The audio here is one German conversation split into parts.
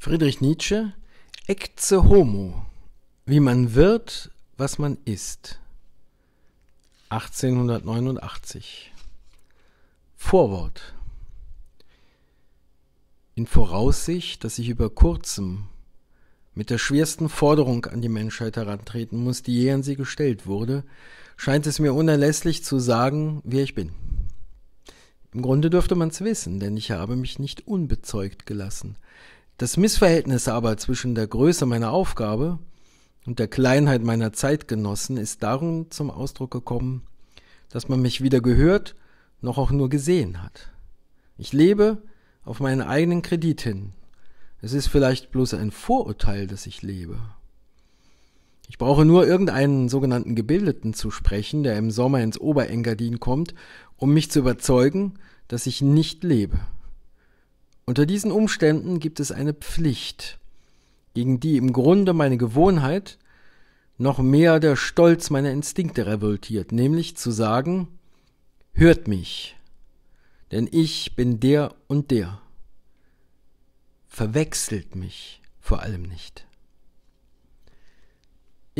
Friedrich Nietzsche, Ecce Homo, wie man wird, was man ist. 1889. Vorwort. In Voraussicht, dass ich über kurzem mit der schwersten Forderung an die Menschheit herantreten muss, die je an sie gestellt wurde, scheint es mir unerlässlich zu sagen, wer ich bin. Im Grunde dürfte man es wissen, denn ich habe mich nicht unbezeugt gelassen. Das Missverhältnis aber zwischen der Größe meiner Aufgabe und der Kleinheit meiner Zeitgenossen ist darum zum Ausdruck gekommen, dass man mich weder gehört noch auch nur gesehen hat. Ich lebe auf meinen eigenen Kredit hin. Es ist vielleicht bloß ein Vorurteil, dass ich lebe. Ich brauche nur irgendeinen sogenannten Gebildeten zu sprechen, der im Sommer ins Oberengadin kommt, um mich zu überzeugen, dass ich nicht lebe. Unter diesen Umständen gibt es eine Pflicht, gegen die im Grunde meine Gewohnheit, noch mehr der Stolz meiner Instinkte revoltiert, nämlich zu sagen, hört mich, denn ich bin der und der. Verwechselt mich vor allem nicht.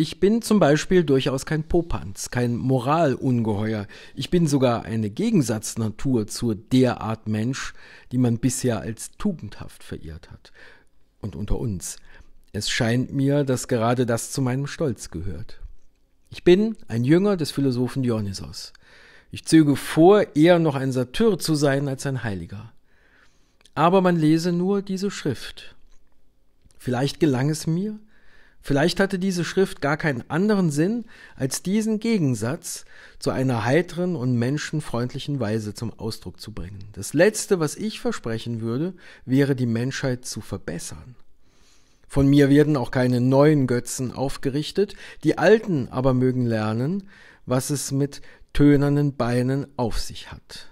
Ich bin zum Beispiel durchaus kein Popanz, kein Moralungeheuer. Ich bin sogar eine Gegensatznatur zur derart Mensch, die man bisher als tugendhaft verehrt hat. Und unter uns. Es scheint mir, dass gerade das zu meinem Stolz gehört. Ich bin ein Jünger des Philosophen Dionysos. Ich zöge vor, eher noch ein Satyr zu sein als ein Heiliger. Aber man lese nur diese Schrift. Vielleicht gelang es mir, Vielleicht hatte diese Schrift gar keinen anderen Sinn, als diesen Gegensatz zu einer heiteren und menschenfreundlichen Weise zum Ausdruck zu bringen. Das Letzte, was ich versprechen würde, wäre die Menschheit zu verbessern. Von mir werden auch keine neuen Götzen aufgerichtet, die alten aber mögen lernen, was es mit tönernen Beinen auf sich hat.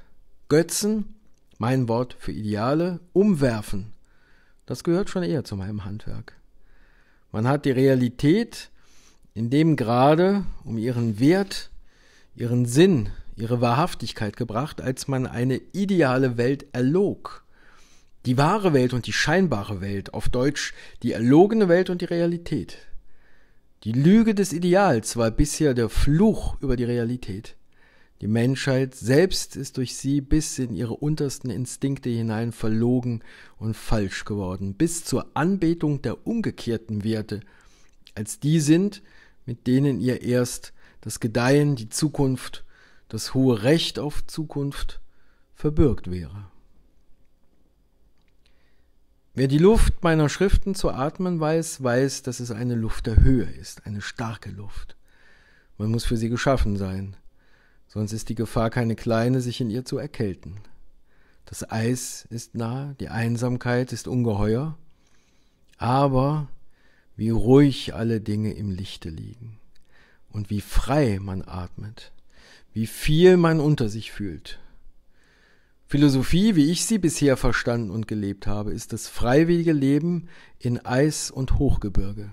Götzen, mein Wort für Ideale, umwerfen. Das gehört schon eher zu meinem Handwerk. Man hat die Realität in dem Grade um ihren Wert, ihren Sinn, ihre Wahrhaftigkeit gebracht, als man eine ideale Welt erlog. Die wahre Welt und die scheinbare Welt, auf Deutsch die erlogene Welt und die Realität. Die Lüge des Ideals war bisher der Fluch über die Realität. Die Menschheit selbst ist durch sie bis in ihre untersten Instinkte hinein verlogen und falsch geworden, bis zur Anbetung der umgekehrten Werte, als die sind, mit denen ihr erst das Gedeihen, die Zukunft, das hohe Recht auf Zukunft verbürgt wäre. Wer die Luft meiner Schriften zu atmen weiß, weiß, dass es eine Luft der Höhe ist, eine starke Luft. Man muss für sie geschaffen sein. Sonst ist die Gefahr keine kleine, sich in ihr zu erkälten. Das Eis ist nah, die Einsamkeit ist ungeheuer, aber wie ruhig alle Dinge im Lichte liegen und wie frei man atmet, wie viel man unter sich fühlt. Philosophie, wie ich sie bisher verstanden und gelebt habe, ist das freiwillige Leben in Eis und Hochgebirge.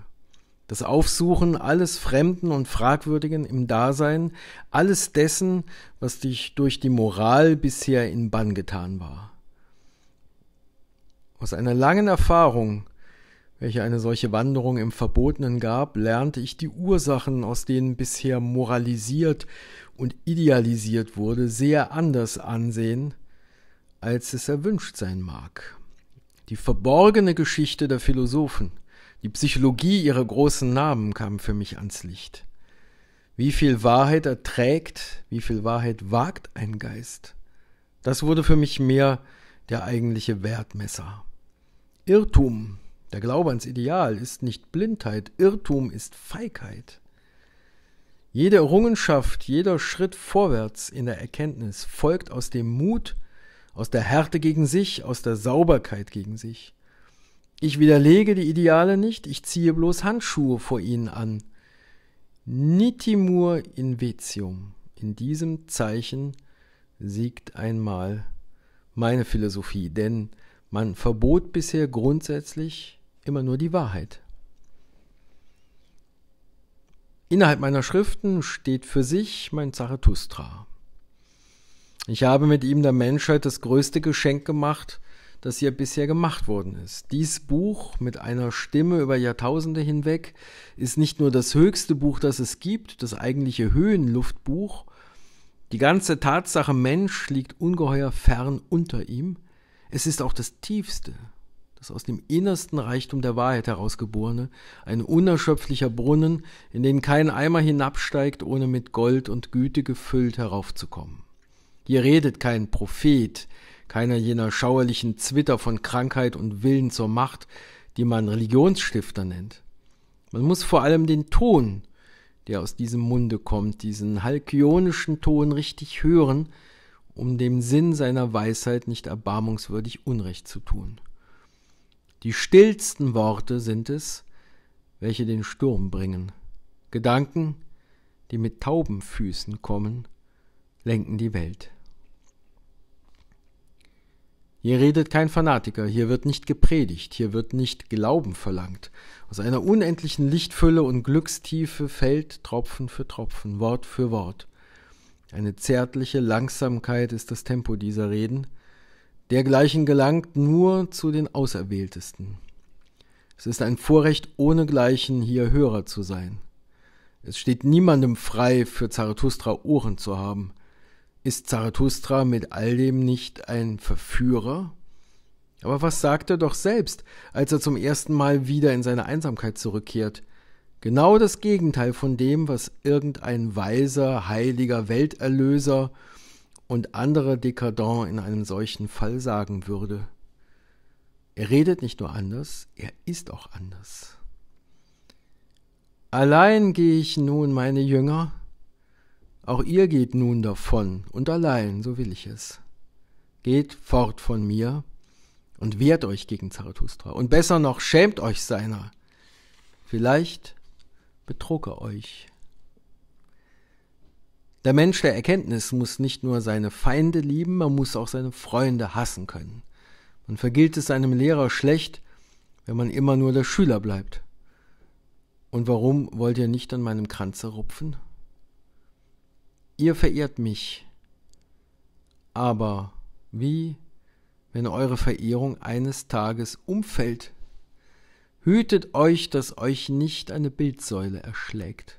Das Aufsuchen alles Fremden und Fragwürdigen im Dasein, alles dessen, was dich durch die Moral bisher in Bann getan war. Aus einer langen Erfahrung, welche eine solche Wanderung im Verbotenen gab, lernte ich die Ursachen, aus denen bisher moralisiert und idealisiert wurde, sehr anders ansehen, als es erwünscht sein mag. Die verborgene Geschichte der Philosophen – die Psychologie ihrer großen Namen kam für mich ans Licht. Wie viel Wahrheit erträgt, wie viel Wahrheit wagt ein Geist? Das wurde für mich mehr der eigentliche Wertmesser. Irrtum, der Glaube ans Ideal, ist nicht Blindheit, Irrtum ist Feigheit. Jede Errungenschaft, jeder Schritt vorwärts in der Erkenntnis folgt aus dem Mut, aus der Härte gegen sich, aus der Sauberkeit gegen sich. Ich widerlege die Ideale nicht, ich ziehe bloß Handschuhe vor ihnen an. Nitimur in Vetium. In diesem Zeichen siegt einmal meine Philosophie, denn man verbot bisher grundsätzlich immer nur die Wahrheit. Innerhalb meiner Schriften steht für sich mein Zarathustra. Ich habe mit ihm der Menschheit das größte Geschenk gemacht, das hier bisher gemacht worden ist. Dies Buch mit einer Stimme über Jahrtausende hinweg ist nicht nur das höchste Buch, das es gibt, das eigentliche Höhenluftbuch, die ganze Tatsache Mensch liegt ungeheuer fern unter ihm, es ist auch das tiefste, das aus dem innersten Reichtum der Wahrheit herausgeborene, ein unerschöpflicher Brunnen, in den kein Eimer hinabsteigt, ohne mit Gold und Güte gefüllt heraufzukommen. Hier redet kein Prophet, keiner jener schauerlichen Zwitter von Krankheit und Willen zur Macht, die man Religionsstifter nennt. Man muss vor allem den Ton, der aus diesem Munde kommt, diesen halkionischen Ton richtig hören, um dem Sinn seiner Weisheit nicht erbarmungswürdig Unrecht zu tun. Die stillsten Worte sind es, welche den Sturm bringen. Gedanken, die mit tauben Füßen kommen, lenken die Welt. Hier redet kein Fanatiker, hier wird nicht gepredigt, hier wird nicht Glauben verlangt. Aus einer unendlichen Lichtfülle und Glückstiefe fällt Tropfen für Tropfen, Wort für Wort. Eine zärtliche Langsamkeit ist das Tempo dieser Reden. Dergleichen gelangt nur zu den Auserwähltesten. Es ist ein Vorrecht ohnegleichen, hier Hörer zu sein. Es steht niemandem frei, für Zarathustra Ohren zu haben. Ist Zarathustra mit all dem nicht ein Verführer? Aber was sagt er doch selbst, als er zum ersten Mal wieder in seine Einsamkeit zurückkehrt? Genau das Gegenteil von dem, was irgendein weiser, heiliger Welterlöser und anderer Dekadent in einem solchen Fall sagen würde. Er redet nicht nur anders, er ist auch anders. Allein gehe ich nun, meine Jünger, auch ihr geht nun davon und allein, so will ich es. Geht fort von mir und wehrt euch gegen Zarathustra. Und besser noch, schämt euch seiner. Vielleicht betrug er euch. Der Mensch der Erkenntnis muss nicht nur seine Feinde lieben, man muss auch seine Freunde hassen können. Man vergilt es einem Lehrer schlecht, wenn man immer nur der Schüler bleibt. Und warum wollt ihr nicht an meinem Kranze rupfen? Ihr verehrt mich, aber wie, wenn eure Verehrung eines Tages umfällt? Hütet euch, dass euch nicht eine Bildsäule erschlägt.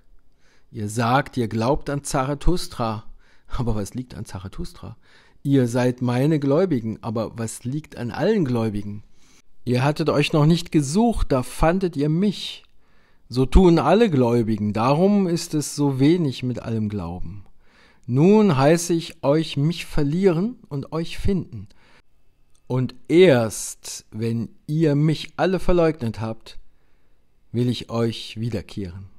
Ihr sagt, ihr glaubt an Zarathustra, aber was liegt an Zarathustra? Ihr seid meine Gläubigen, aber was liegt an allen Gläubigen? Ihr hattet euch noch nicht gesucht, da fandet ihr mich. So tun alle Gläubigen, darum ist es so wenig mit allem Glauben. Nun heiße ich euch mich verlieren und euch finden. Und erst, wenn ihr mich alle verleugnet habt, will ich euch wiederkehren.